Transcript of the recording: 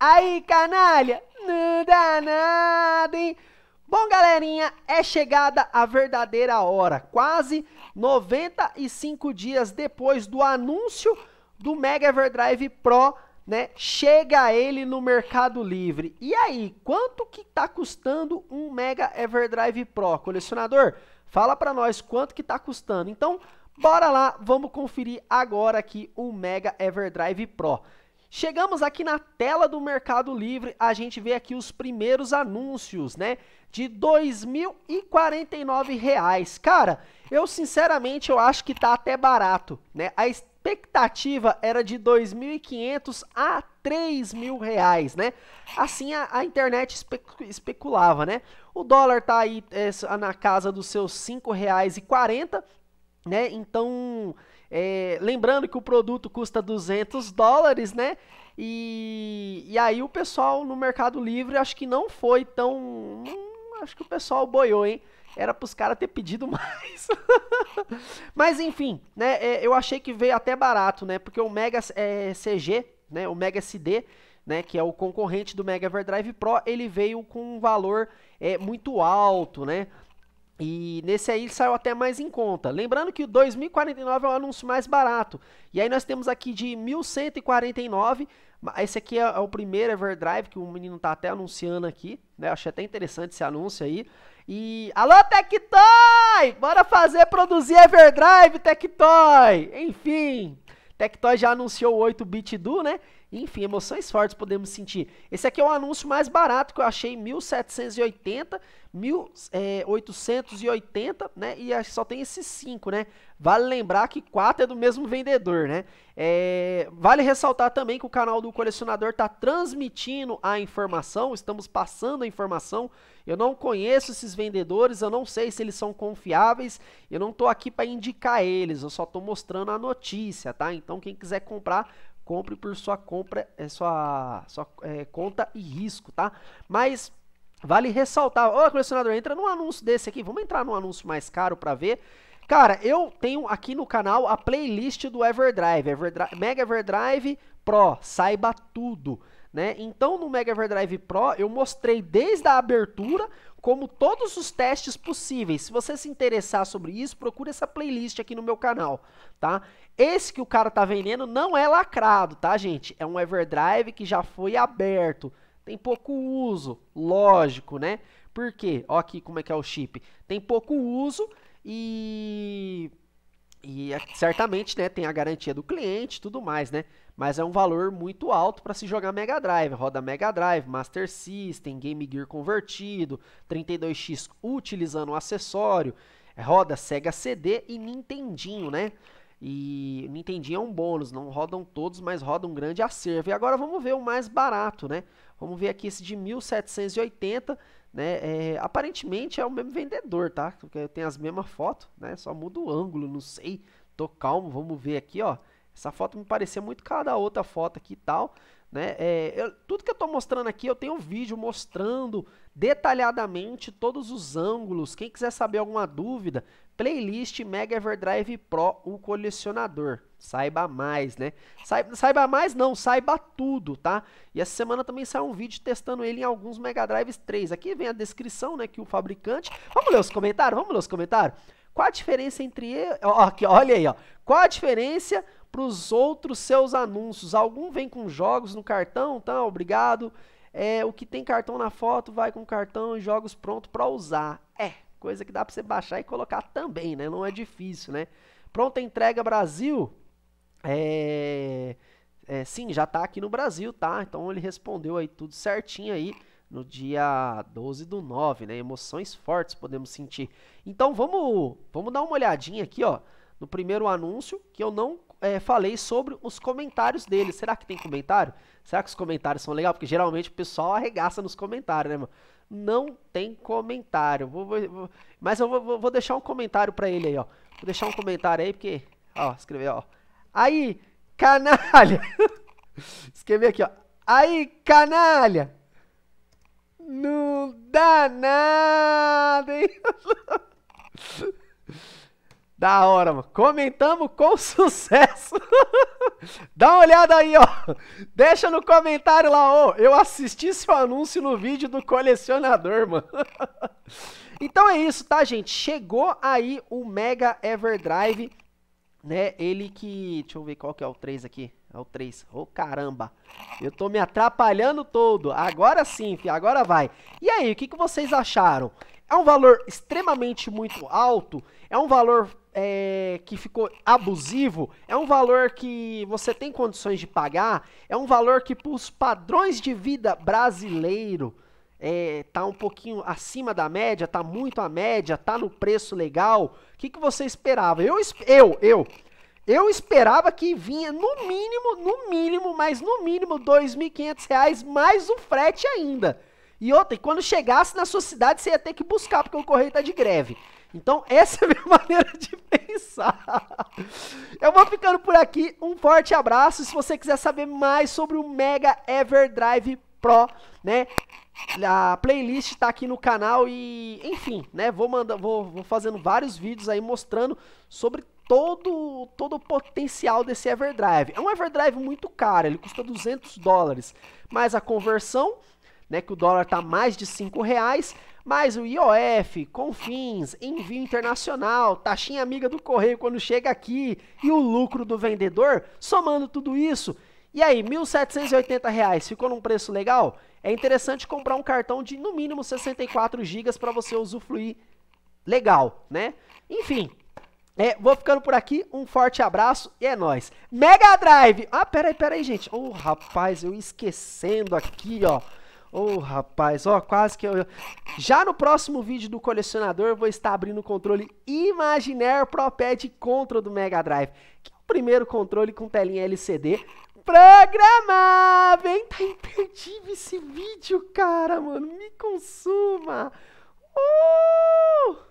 Aí, canalha, não dá nada, hein? Bom, galerinha, é chegada a verdadeira hora. Quase 95 dias depois do anúncio do Mega Everdrive Pro, né? Chega ele no Mercado Livre. E aí, quanto que tá custando um Mega Everdrive Pro? Colecionador, fala para nós quanto que tá custando. Então, bora lá, vamos conferir agora aqui o um Mega Everdrive Pro. Chegamos aqui na tela do Mercado Livre, a gente vê aqui os primeiros anúncios, né? De R$ 2.049. Cara, eu sinceramente eu acho que tá até barato, né? A expectativa era de 2.500 a R$ mil reais, né? Assim a, a internet espe especulava, né? O dólar tá aí é, na casa dos seus R$ 5,40 né? Então, é, lembrando que o produto custa 200 dólares, né? E, e aí o pessoal no Mercado Livre acho que não foi tão. Hum, acho que o pessoal boiou, hein? Era para os caras ter pedido mais. Mas enfim, né? É, eu achei que veio até barato, né? Porque o Mega é, CG, né? O Mega SD, né? Que é o concorrente do Mega Everdrive Pro, ele veio com um valor é, muito alto, né? E nesse aí saiu até mais em conta. Lembrando que o 2049 é o anúncio mais barato. E aí nós temos aqui de 1149. Esse aqui é, é o primeiro Everdrive que o menino tá até anunciando aqui. Né? achei até interessante esse anúncio aí. E. Alô, Tectoy! Bora fazer produzir Everdrive, Tectoy! Enfim, Tectoy já anunciou o 8-bit do, né? Enfim, emoções fortes podemos sentir. Esse aqui é o anúncio mais barato que eu achei, 1780, 1880, é, né? E só tem esses cinco, né? Vale lembrar que quatro é do mesmo vendedor, né? É... vale ressaltar também que o canal do colecionador está transmitindo a informação, estamos passando a informação. Eu não conheço esses vendedores, eu não sei se eles são confiáveis, eu não estou aqui para indicar eles, eu só estou mostrando a notícia, tá? Então quem quiser comprar compre por sua compra, é, sua, sua é, conta e risco, tá? Mas vale ressaltar, ô colecionador, entra num anúncio desse aqui, vamos entrar num anúncio mais caro para ver. Cara, eu tenho aqui no canal a playlist do Everdrive, Everdrive Mega Everdrive Pro, saiba tudo. Né? Então no Mega Everdrive Pro eu mostrei desde a abertura como todos os testes possíveis. Se você se interessar sobre isso, procure essa playlist aqui no meu canal, tá? Esse que o cara tá vendendo não é lacrado, tá, gente? É um Everdrive que já foi aberto, tem pouco uso, lógico, né? Por quê? ó aqui como é que é o chip, tem pouco uso e e é, certamente, né, tem a garantia do cliente, tudo mais, né? Mas é um valor muito alto para se jogar Mega Drive, roda Mega Drive, Master System, Game Gear convertido, 32X utilizando o acessório, é, roda Sega CD e Nintendinho, né? E Nintendinho é um bônus, não rodam todos, mas roda um grande acervo. E agora vamos ver o mais barato, né? Vamos ver aqui esse de 1780 né? É, aparentemente é o mesmo vendedor, tá? Porque tem as mesmas fotos, né? Só muda o ângulo, não sei. Tô calmo, vamos ver aqui, ó. Essa foto me parecia muito cara da outra foto aqui e tal. Né? É, eu, tudo que eu estou mostrando aqui, eu tenho um vídeo mostrando detalhadamente todos os ângulos. Quem quiser saber alguma dúvida, playlist Mega Everdrive Pro, o colecionador. Saiba mais, né? Saiba, saiba mais não, saiba tudo, tá? E essa semana também saiu um vídeo testando ele em alguns Mega Drives 3. Aqui vem a descrição, né, que o fabricante... Vamos ler os comentários? Vamos ler os comentários? Qual a diferença entre... Ó, aqui, olha aí, ó. Qual a diferença para os outros seus anúncios. Algum vem com jogos no cartão, tá? Obrigado. É, o que tem cartão na foto vai com cartão e jogos pronto para usar. É, coisa que dá para você baixar e colocar também, né? Não é difícil, né? Pronta entrega Brasil. É, é, sim, já está aqui no Brasil, tá? Então ele respondeu aí tudo certinho aí no dia 12 do 9, né? Emoções fortes podemos sentir. Então vamos, vamos dar uma olhadinha aqui, ó, no primeiro anúncio que eu não é, falei sobre os comentários dele. Será que tem comentário? Será que os comentários são legais? Porque geralmente o pessoal arregaça nos comentários, né, mano? Não tem comentário. Vou, vou, vou, mas eu vou, deixar um comentário pra ele aí, ó. Vou deixar um comentário aí, porque. Ó, escrever, ó. Aí, canalha! escrever aqui, ó. Aí, canalha! Não dá nada, hein? Da hora, mano. Comentamos com sucesso. Dá uma olhada aí, ó. Deixa no comentário lá, ó. Eu assisti seu anúncio no vídeo do colecionador, mano. Então é isso, tá, gente? Chegou aí o Mega Everdrive, né? Ele que... Deixa eu ver qual que é o 3 aqui. É o 3. Ô, oh, caramba. Eu tô me atrapalhando todo. Agora sim, fi. Agora vai. E aí, o que, que vocês acharam? É um valor extremamente muito alto? É um valor é, que ficou abusivo, é um valor que você tem condições de pagar, é um valor que, para os padrões de vida brasileiro, é, tá um pouquinho acima da média, tá muito a média, tá no preço legal. O que, que você esperava? Eu, eu, eu, eu esperava que vinha no mínimo, no mínimo, mas no mínimo R$ 2.500 mais o frete ainda. E outra, quando chegasse na sua cidade, você ia ter que buscar, porque o correio tá de greve. Então, essa é a minha maneira de pensar. Eu vou ficando por aqui. Um forte abraço. Se você quiser saber mais sobre o Mega Everdrive Pro, né? A playlist está aqui no canal e, enfim, né? Vou mandar, vou, vou fazendo vários vídeos aí mostrando sobre todo, todo o potencial desse Everdrive. É um Everdrive muito caro, ele custa 200 dólares, mas a conversão, né, que o dólar está mais de 5 reais, mas o IOF, Confins, envio internacional, taxinha amiga do correio quando chega aqui e o lucro do vendedor, somando tudo isso, e aí, R$ 1.780 reais, ficou num preço legal? É interessante comprar um cartão de no mínimo 64 GB para você usufruir legal, né? Enfim, é, vou ficando por aqui. Um forte abraço e é nóis. Mega Drive! Ah, peraí, peraí, gente. Ô, oh, rapaz, eu esquecendo aqui, ó. Ô, oh, rapaz, ó, oh, quase que eu... Já no próximo vídeo do colecionador, vou estar abrindo o controle Imaginaire Pro Pad Control do Mega Drive, que é o primeiro controle com telinha LCD programável, hein? Tá imperdível esse vídeo, cara, mano, me consuma! Uh!